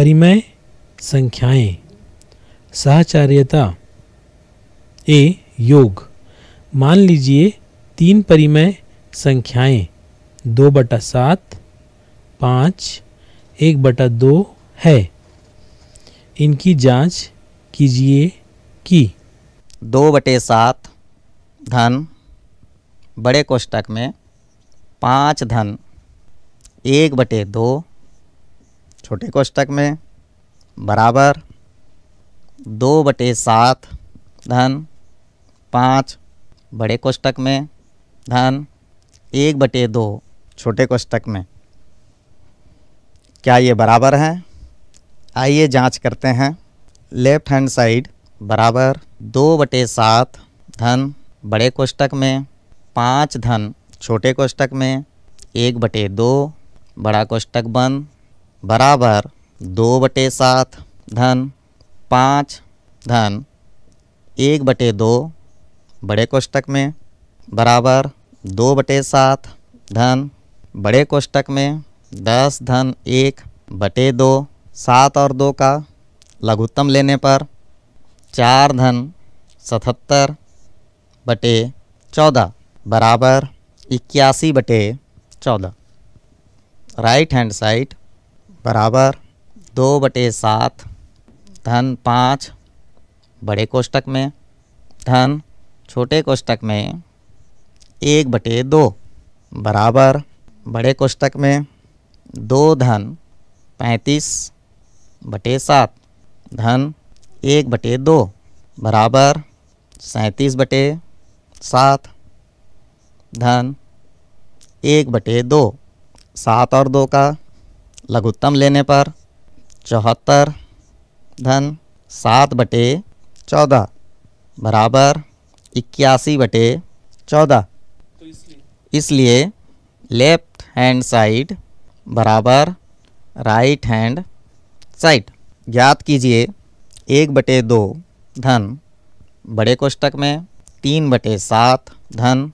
परिमय संख्याएं सहचार्यता ए योग मान लीजिए तीन परिमय संख्याएं दो बटा सात पाँच एक बटा दो है इनकी जांच कीजिए कि की। दो बटे सात धन बड़े कोष्टक में पाँच धन एक बटे दो छोटे कोष्टक में बराबर दो बटे सात धन पाँच बड़े कोष्टक में धन एक बटे दो छोटे कोष्टक में क्या ये बराबर है आइए जांच करते हैं लेफ्ट हैंड साइड बराबर दो बटे सात धन बड़े कोष्टक में पाँच धन छोटे कोष्टक में एक बटे दो बड़ा कोष्टक बंद बराबर दो बटे सात धन पाँच धन एक बटे दो बड़े कोष्टक में बराबर दो बटे सात धन बड़े कोष्टक में दस धन एक बटे दो सात और दो का लघुत्तम लेने पर चार धन सतहत्तर बटे चौदह बराबर इक्यासी बटे चौदह राइट हैंड साइड बराबर दो बटे सात धन पाँच बड़े कोष्टक में धन छोटे कोष्टक में एक बटे दो बराबर बड़े कोष्टक में दो धन पैंतीस बटे सात धन एक बटे दो बराबर सैंतीस बटे सात धन एक बटे दो सात और दो का लघुत्तम लेने पर चौहत्तर धन सात बटे चौदह बराबर इक्यासी बटे चौदह इसलिए लेफ्ट हैंड साइड बराबर राइट हैंड साइड ज्ञात कीजिए एक बटे दो धन बड़े कोष्टक में तीन बटे सात धन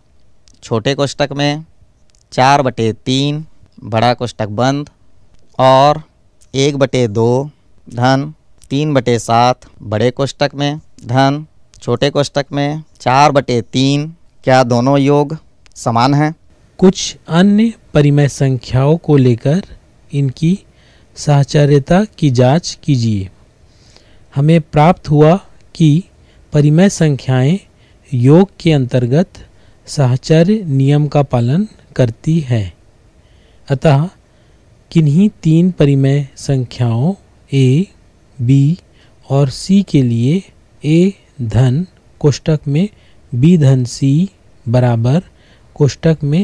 छोटे कोष्टक में चार बटे तीन बड़ा कोष्टक बंद और एक बटे दो धन तीन बटे सात बड़े कोष्टक में धन छोटे कोष्टक में चार बटे तीन क्या दोनों योग समान हैं कुछ अन्य परिमय संख्याओं को लेकर इनकी साहचर्यता की जांच कीजिए हमें प्राप्त हुआ कि परिमय संख्याएं योग के अंतर्गत साहचर्य नियम का पालन करती हैं अतः किन्हीं तीन परिमेय संख्याओं ए बी और सी के लिए ए धन कोष्टक में बी धन सी बराबर कोष्टक में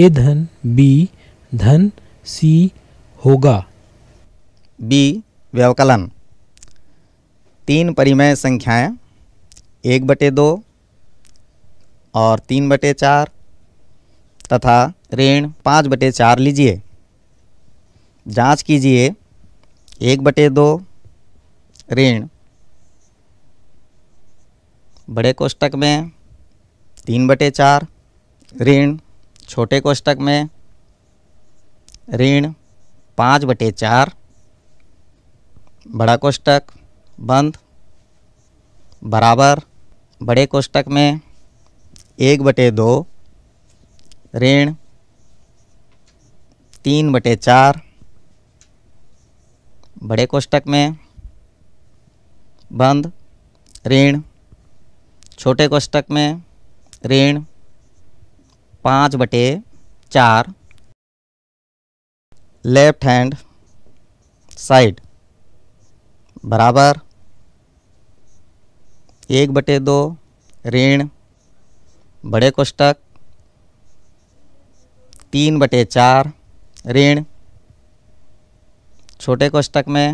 ए धन बी धन सी होगा बी व्यवकलन तीन परिमेय संख्याएं एक बटे दो और तीन बटे चार तथा ऋण पाँच बटे चार लीजिए जांच कीजिए एक बटे दो ऋण बड़े कोष्टक में तीन बटे चार ऋण छोटे कोष्टक में ऋण पाँच बटे चार बड़ा कोष्टक बंद बराबर बड़े कोष्टक में एक बटे दो ऋण तीन बटे चार बड़े कोष्टक में बंद ऋण छोटे कोष्टक में ऋण पाँच बटे चार लेफ्ट हैंड साइड बराबर एक बटे दो ऋण बड़े कोष्टक तीन बटे चार ऋण छोटे कोष्टक में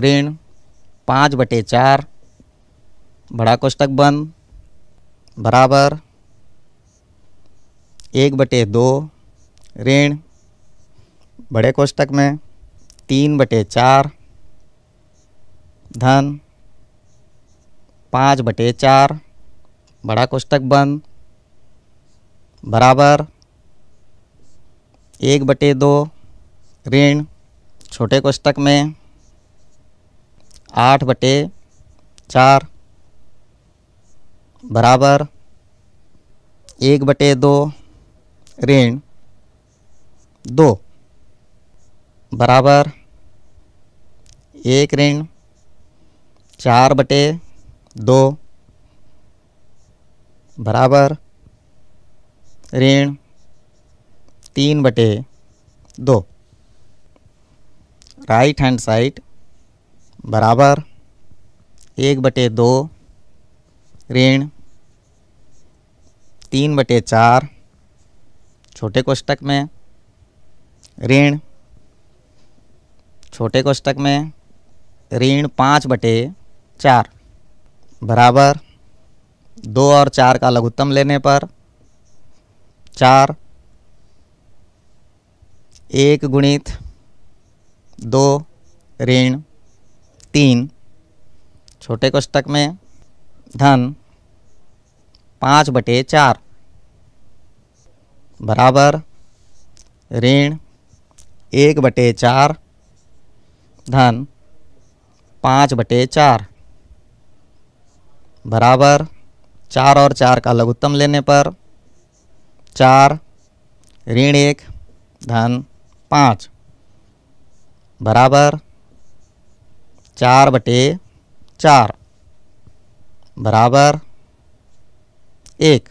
ऋण पाँच बटे चार बड़ा कोष्टक बंद बराबर एक बटे दो ऋण बड़े कोष्टक में तीन बटे चार धन पाँच बटे चार बड़ा कोष्टक बंद बराबर एक बटे दो ऋण छोटे कोष्टक में आठ बटे चार बराबर एक बटे दो ऋण दो बराबर एक ऋण चार बटे दो बराबर ऋण तीन बटे दो राइट हैंड साइड बराबर एक बटे दो ऋण तीन बटे चार छोटे कोष्टक में ऋण छोटे कोष्टक में ऋण पाँच बटे चार बराबर दो और चार का लघुत्तम लेने पर चार एक गुणित दो ऋण तीन छोटे कोष्टक में धन पाँच बटे चार बराबर ऋण एक बटे चार धन पाँच बटे चार बराबर चार और चार का लघुत्तम लेने पर चार ऋण एक धन पाँच बराबर चार बटे चार बराबर एक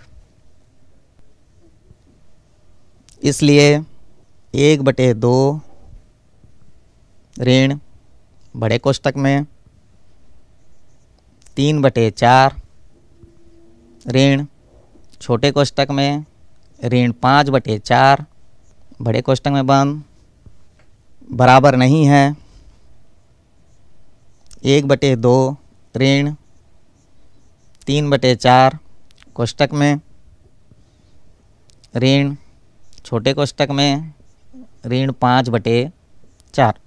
इसलिए एक बटे दो ऋण बड़े कोष्टक में तीन बटे चार ऋण छोटे कोष्टक में ऋण पाँच बटे चार बड़े कोष्टक में बंद बराबर नहीं है एक बटे दो ऋण तीन बटे चार कोष्टक में ऋण छोटे कोष्टक में ऋण पाँच बटे चार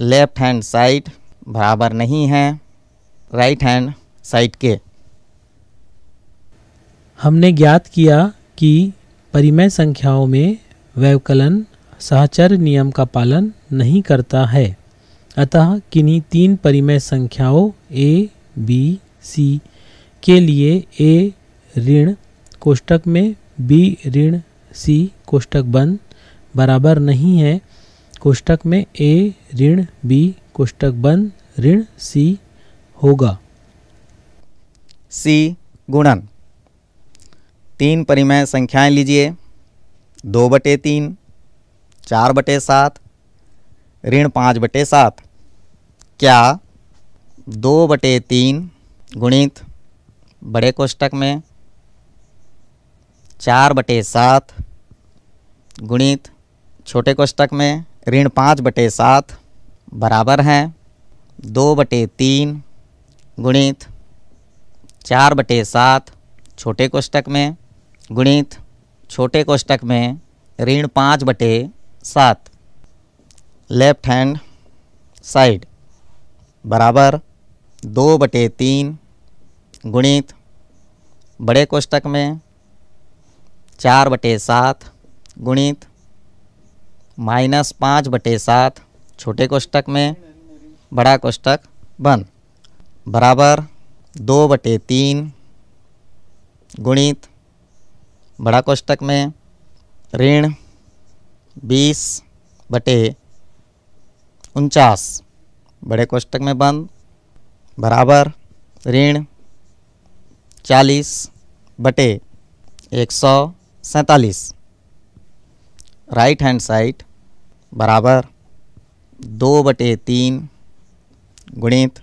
लेफ्ट हैंड साइड बराबर नहीं है राइट हैंड साइड के हमने ज्ञात किया कि परिमेय संख्याओं में व्यवकलन सहचर नियम का पालन नहीं करता है अतः किन्हीं तीन परिमेय संख्याओं ए बी सी के लिए ए ऋण कोष्टक में बी ऋण सी कोष्टक बंद बराबर नहीं है कोष्टक में ए ऋण बी कोष्टक बंद ऋण सी होगा सी गुणन तीन परिमेय संख्याएं लीजिए दो बटे तीन चार बटे सात ऋण पाँच बटे सात क्या दो बटे तीन गुणित बड़े कोष्टक में चार बटे सात गुणित छोटे कोष्टक में ऋण पाँच बटे सात बराबर हैं दो बटे तीन गुणित चार बटे सात छोटे कोष्टक में गुणित छोटे कोष्टक में ऋण पाँच बटे सात लेफ्ट हैंड साइड बराबर दो बटे तीन गुणित बड़े कोष्टक में चार बटे सात गुणित माइनस पाँच बटे सात छोटे कोष्टक में बड़ा कोष्टक बंद बराबर दो बटे तीन गुणित बड़ा कोष्टक में ऋण बीस बटे उनचास बड़े कोष्टक में बंद बराबर ऋण चालीस बटे एक सौ सैंतालीस राइट हैंड साइड बराबर दो बटे तीन गुणित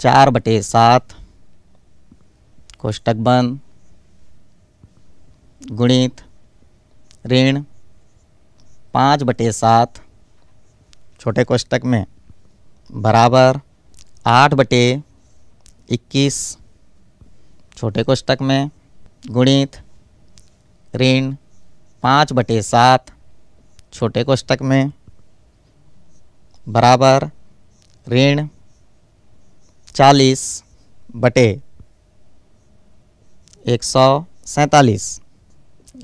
चार बटे सात कोष्टक बंद गुणित ऋण पाँच बटे सात छोटे कोष्टक में बराबर आठ बटे इक्कीस छोटे कोष्टक में गुणित ऋण पाँच बटे सात छोटे कोष्टक में बराबर ऋण चालीस बटे एक सौ सैंतालीस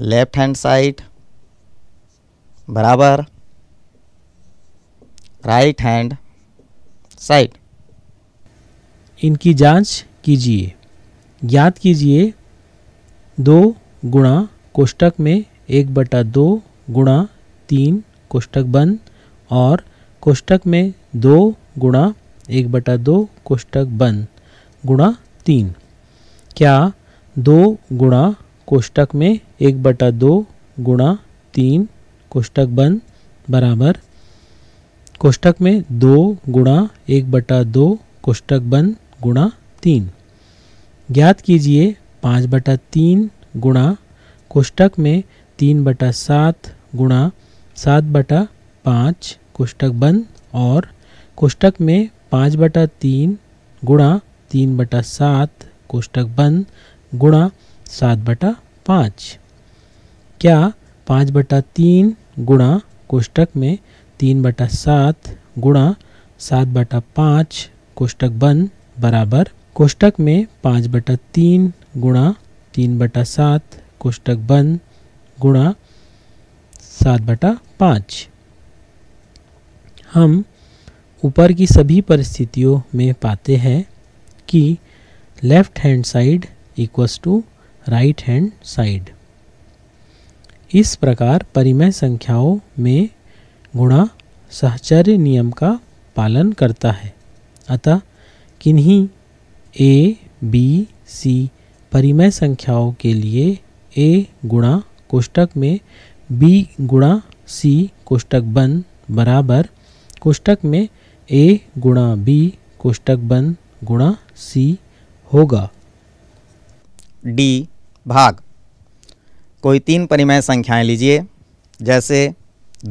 लेफ्ट हैंड साइड बराबर राइट हैंड साइड इनकी जांच कीजिए ज्ञात कीजिए दो गुणा कोष्टक में एक बटा दो गुणा तीन कोष्टक बंद और कोष्टक में दो गुणा एक बटा दो कोष्टक बंद गुणा तीन क्या दो गुणा कोष्टक में एक बटा दो गुणा तीन कोष्टक बंद बराबर कोष्टक में दो गुणा एक बटा दो कोष्टक बंद गुणा तीन ज्ञात कीजिए पाँच बटा तीन गुणा कोष्टक में तीन बटा सात गुणा सात बटा पाँच कोष्टक बंद और कोष्टक में पाँच बटा तीन गुणा तीन बटा सात कोष्टक बंद गुणा सात बटा पाँच क्या पाँच बटा तीन गुणा कोष्टक में तीन बटा सात गुणा सात बटा पाँच कोष्टक बन बराबर कोष्टक में पाँच बटा तीन गुणा तीन बटा सात कोष्टक बन गुणा सात बटा पाँच हम ऊपर की सभी परिस्थितियों में पाते हैं कि left hand side equals to right hand side इस प्रकार परिमेय संख्याओं में गुणा सहचर्य नियम का पालन करता है अतः किन्हीं ए बी सी परिमेय संख्याओं के लिए ए गुणा कोष्टक में बी गुणा सी कोष्टक बन बराबर कोष्टक में ए गुणा बी कोष्टक बन गुणा सी होगा डी भाग कोई तीन परिमेय संख्याएं लीजिए जैसे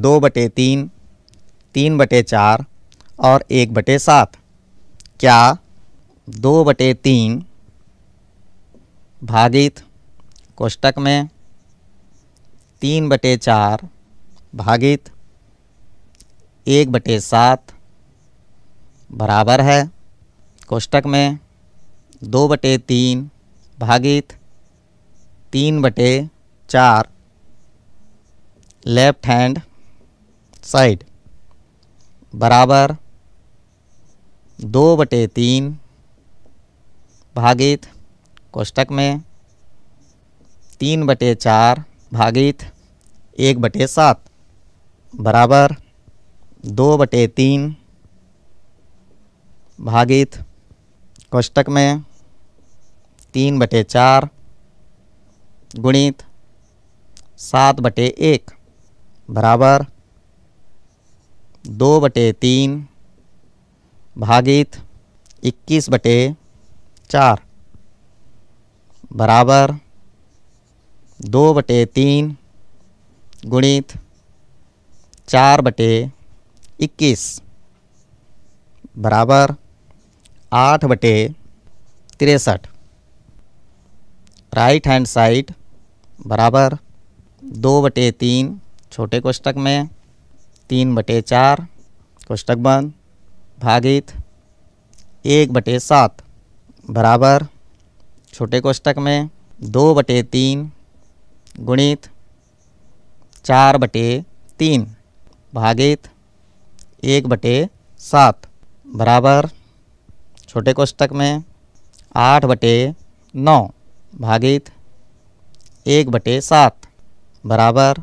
दो बटे तीन तीन बटे चार और एक बटे सात क्या दो बटे तीन भागित कोष्टक में तीन बटे चार भागित एक बटे सात बराबर है कोष्टक में दो बटे तीन भागित तीन बटे चार लेफ्ट हैंड साइड बराबर दो बटे तीन भागित कोष्टक में तीन बटे चार भागित एक बटे सात बराबर दो बटे तीन भागित कोष्टक में तीन बटे चार गुणित सात बटे एक बराबर दो बटे तीन भागित इक्कीस बटे चार बराबर दो बटे तीन गुणित चार बटे इक्कीस बराबर आठ बटे तिरसठ राइट हैंड साइड बराबर दो बटे तीन छोटे कोष्टक में तीन बटे चार कोष्टक बंद भागित एक बटे सात बराबर छोटे कोष्टक में दो बटे तीन गुणित चार बटे तीन भागित एक बटे सात बराबर छोटे कोष्टक में आठ बटे नौ भागित एक बटे सात बराबर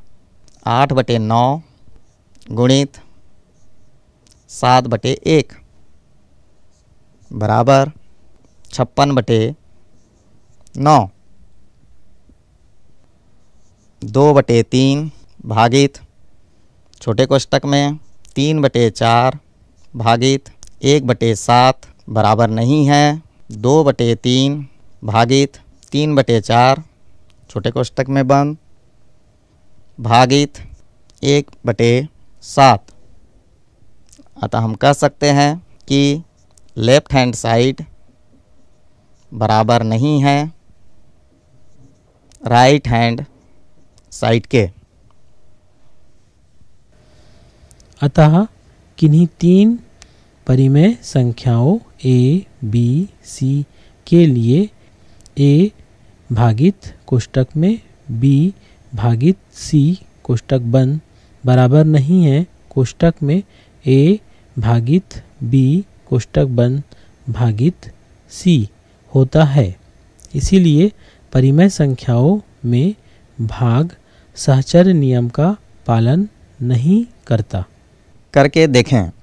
आठ बटे नौ गुणित सात बटे एक बराबर छप्पन बटे नौ दो बटे तीन भागित छोटे कोष्टक में तीन बटे चार भागित एक बटे सात बराबर नहीं है दो बटे तीन भागित तीन बटे चार छोटे कोष्टक में बंद भागित एक बटे सात अतः हम कह सकते हैं कि लेफ्ट हैंड साइड बराबर नहीं है राइट हैंड साइड के अतः किन्हीं तीन परिमेय संख्याओं ए बी सी के लिए ए भागित कोष्टक में b भागित c कोष्टक बंद बराबर नहीं है कोष्टक में a भागित b कोष्टक बंद भागित c होता है इसीलिए परिमेय संख्याओं में भाग सहचर नियम का पालन नहीं करता करके देखें